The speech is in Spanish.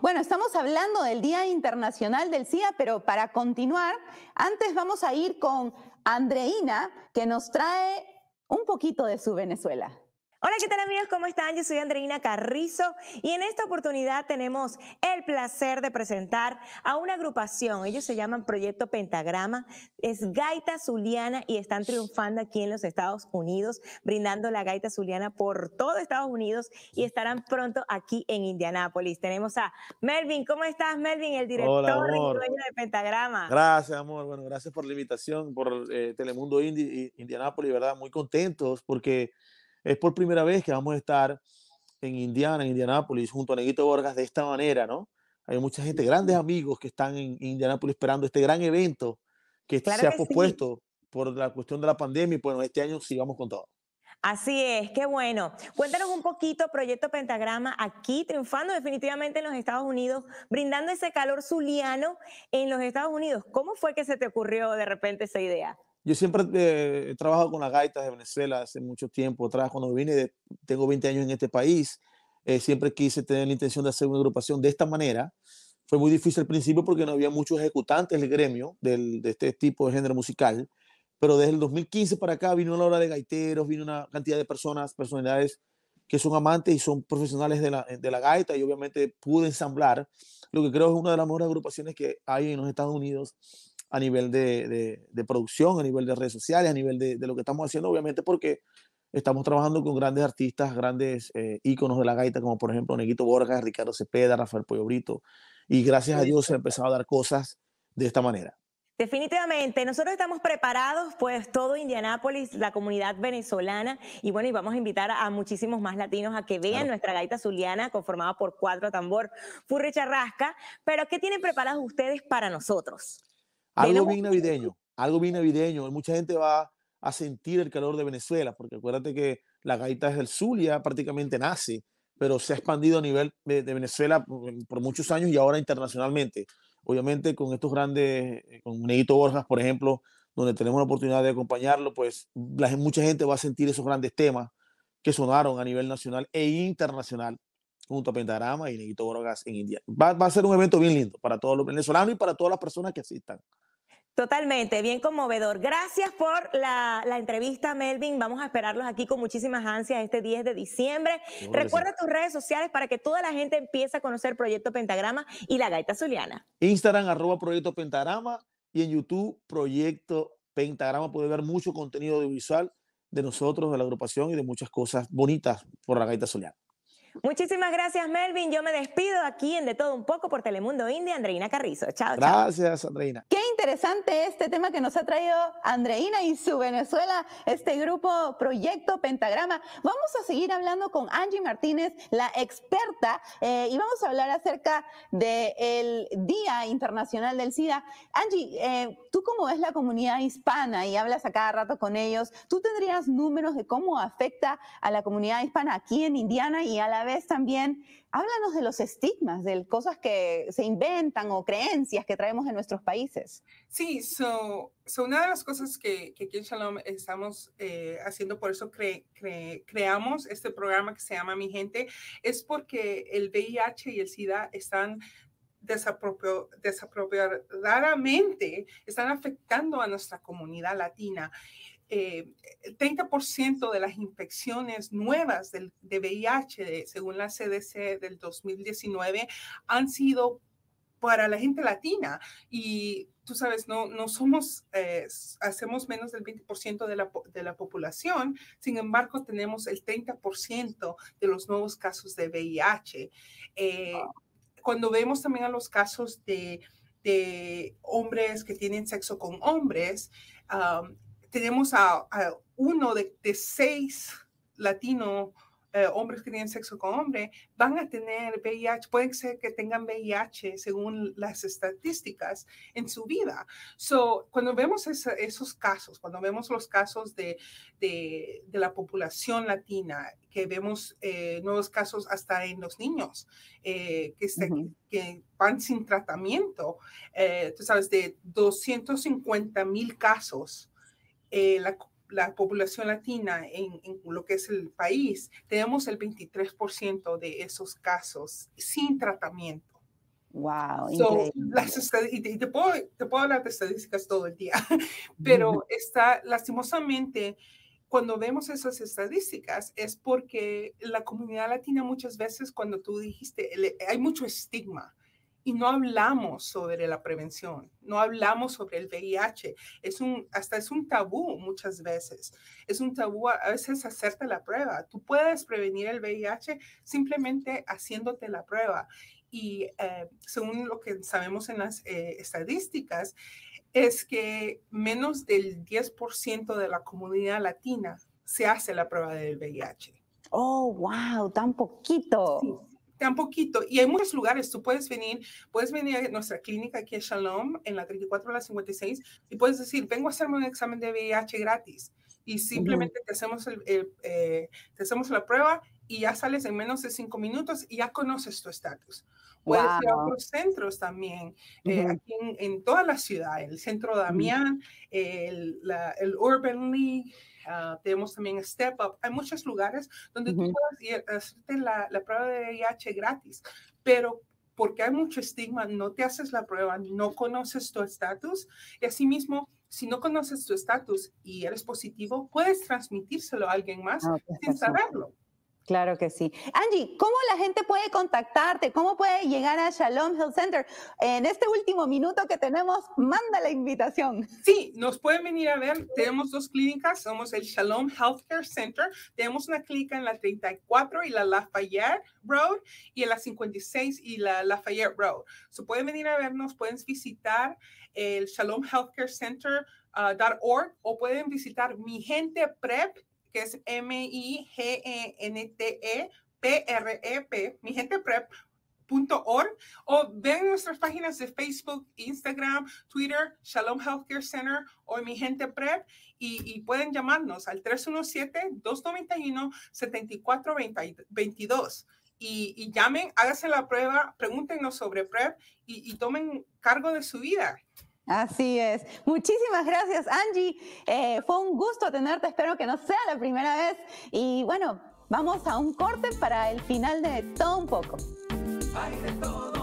Bueno, estamos hablando del Día Internacional del Cia, pero para continuar, antes vamos a ir con Andreina, que nos trae un poquito de su Venezuela. Hola, ¿qué tal amigos? ¿Cómo están? Yo soy Andreina Carrizo y en esta oportunidad tenemos el placer de presentar a una agrupación. Ellos se llaman Proyecto Pentagrama, es gaita zuliana y están triunfando aquí en los Estados Unidos, brindando la gaita zuliana por todo Estados Unidos y estarán pronto aquí en Indianápolis. Tenemos a Melvin. ¿Cómo estás, Melvin? El director y dueño de Pentagrama. Gracias, amor. Bueno, gracias por la invitación, por eh, Telemundo Indi Indianápolis, ¿verdad? Muy contentos porque es por primera vez que vamos a estar en Indiana, en Indianápolis, junto a Neguito Borgas de esta manera, ¿no? Hay mucha gente, grandes amigos que están en Indianápolis esperando este gran evento que se ha pospuesto por la cuestión de la pandemia y bueno, este año sigamos con todo. Así es, qué bueno. Cuéntanos un poquito, Proyecto Pentagrama, aquí triunfando definitivamente en los Estados Unidos, brindando ese calor zuliano en los Estados Unidos. ¿Cómo fue que se te ocurrió de repente esa idea? Yo siempre eh, he trabajado con las gaitas de Venezuela hace mucho tiempo atrás, cuando vine, tengo 20 años en este país, eh, siempre quise tener la intención de hacer una agrupación de esta manera. Fue muy difícil al principio porque no había muchos ejecutantes del gremio de este tipo de género musical, pero desde el 2015 para acá vino la hora de gaiteros, vino una cantidad de personas, personalidades que son amantes y son profesionales de la, de la gaita y obviamente pude ensamblar lo que creo es una de las mejores agrupaciones que hay en los Estados Unidos a nivel de, producción, a nivel de redes sociales, a nivel de, lo que estamos haciendo, obviamente porque estamos trabajando con grandes artistas, grandes eh, íconos de la gaita, como por ejemplo Neguito Borges, Ricardo Cepeda, Rafael Pollo y gracias a Dios se ha empezado a dar cosas de esta manera. Definitivamente, nosotros estamos preparados, pues todo Indianápolis, la comunidad venezolana, y bueno, y vamos a invitar a muchísimos más latinos a que vean nuestra gaita zuliana conformada por cuatro tambor, furri charrasca, pero ¿qué tienen preparados ustedes para nosotros? Algo bien navideño, algo bien navideño. Mucha gente va a sentir el calor de Venezuela, porque acuérdate que la gaita es del Zulia, prácticamente nace, pero se ha expandido a nivel de, Venezuela por, muchos años y ahora internacionalmente. Obviamente con estos grandes, eh, con Neguito Borjas, por ejemplo, donde tenemos la oportunidad de acompañarlo, pues la, mucha gente va a sentir esos grandes temas que sonaron a nivel nacional e internacional junto a Pentagrama y Neguito Borjas en India. va, a ser un evento bien lindo para todos los venezolanos y para todas las personas que asistan. Totalmente, bien conmovedor. Gracias por la, entrevista, Melvin. Vamos a esperarlos aquí con muchísimas ansias este 10 de diciembre. Recuerda tus redes sociales para que toda la gente empiece a conocer Proyecto Pentagrama y la Gaita Zuliana. Instagram, arroba Proyecto Pentagrama y en YouTube, Proyecto Pentagrama. Puede ver mucho contenido audiovisual de nosotros, de la agrupación y de muchas cosas bonitas por la Gaita Zuliana. Muchísimas gracias, Melvin. Yo me despido aquí en De Todo Un Poco por Telemundo India, Andreina Carrizo. Chao, Gracias, Andreina. Qué interesante este tema que nos ha traído Andreina y su Venezuela, este grupo Proyecto Pentagrama. Vamos a seguir hablando con Angie Martínez, la experta, eh, y vamos a hablar acerca del Día Internacional del SIDA. Angie, eh, tú como ves la comunidad hispana y hablas a cada rato con ellos, ¿tú tendrías números de cómo afecta a la comunidad hispana aquí en Indiana y a la vez también, háblanos de los estigmas, de cosas que se inventan o creencias que traemos en nuestros países. Sí, so, una de las cosas que, que aquí en Shalom estamos eh, haciendo, por eso creamos este programa que se llama Mi Gente, es porque el VIH y el SIDA están desapropiadamente están afectando a nuestra comunidad latina el eh, 30% eh, de las infecciones nuevas del, de VIH, según la CDC del 2019, han sido para la gente latina y tú sabes, no, no somos, eh, hacemos menos del 20% de la, de la población, sin embargo tenemos el 30% de los nuevos casos de VIH. Cuando vemos también a los casos de, de hombres que tienen sexo con hombres, tenemos a, uno de, seis latinos eh, hombres que tienen sexo con hombre van a tener VIH, pueden ser que tengan VIH según las estadísticas en su vida. So, cuando vemos esos casos, cuando vemos los casos de, la población latina, que vemos eh, nuevos casos hasta en los niños eh, que, que, van sin tratamiento, tú sabes, de 250 mil casos eh, la, la, población latina en, lo que es el país, tenemos el 23% de esos casos sin tratamiento. Wow, y te, puedo, hablar de estadísticas todo el día, pero está lastimosamente cuando vemos esas estadísticas es porque la comunidad latina muchas veces cuando tú dijiste, hay mucho estigma y no hablamos sobre la prevención, no hablamos sobre el VIH. Es un, hasta es un tabú muchas veces. Es un tabú a veces hacerte la prueba. Tú puedes prevenir el VIH simplemente haciéndote la prueba. Y eh, según lo que sabemos en las eh, estadísticas, es que menos del 10% de la comunidad latina se hace la prueba del VIH. Oh, wow, tan poquito tan poquito. Y hay muchos lugares, tú puedes venir, puedes venir a nuestra clínica aquí en Shalom, en la 34 a la 56, y puedes decir, vengo a hacerme un examen de VIH gratis. Y simplemente te, hacemos el, eh, te hacemos la prueba y ya sales en menos de cinco minutos y ya conoces tu estatus. Puedes ir a otros centros también, eh, aquí en, toda la ciudad, el centro Damián, el, la, el, Urban League, ah, tenemos también Step Up. Hay muchos lugares donde tú puedes hacerte la, la prueba de VIH gratis, pero porque hay mucho estigma, no te haces la prueba, no conoces tu estatus y asimismo si no conoces tu estatus y eres positivo, puedes transmitírselo a alguien más ah, sin saberlo. Claro que sí. Angie, ¿cómo la gente puede contactarte? ¿Cómo puede llegar a Shalom Health Center? En este último minuto que tenemos, manda la invitación. Sí, nos pueden venir a ver. Tenemos dos clínicas. Somos el Shalom Healthcare Center. Tenemos una clínica en la 34 y la Lafayette Road y en la 56 y la Lafayette Road. Se pueden venir a vernos, pueden visitar el Shalom Healthcare Center. Ah, o pueden visitar mi gente prep que es M-I-G-E-N-T-E. E e p mi gente prep, o ven nuestras páginas de Facebook, Instagram, Twitter, Shalom Healthcare Center o Mi Gente Prep y, pueden llamarnos al 317-291-7422 y, y llamen, háganse la prueba, pregúntenos sobre PrEP y tomen cargo de su vida. Así es. Muchísimas gracias, Angie. Eh, fue un gusto tenerte. Espero que no sea la primera vez. Y bueno, vamos a un corte para el final de todo un poco.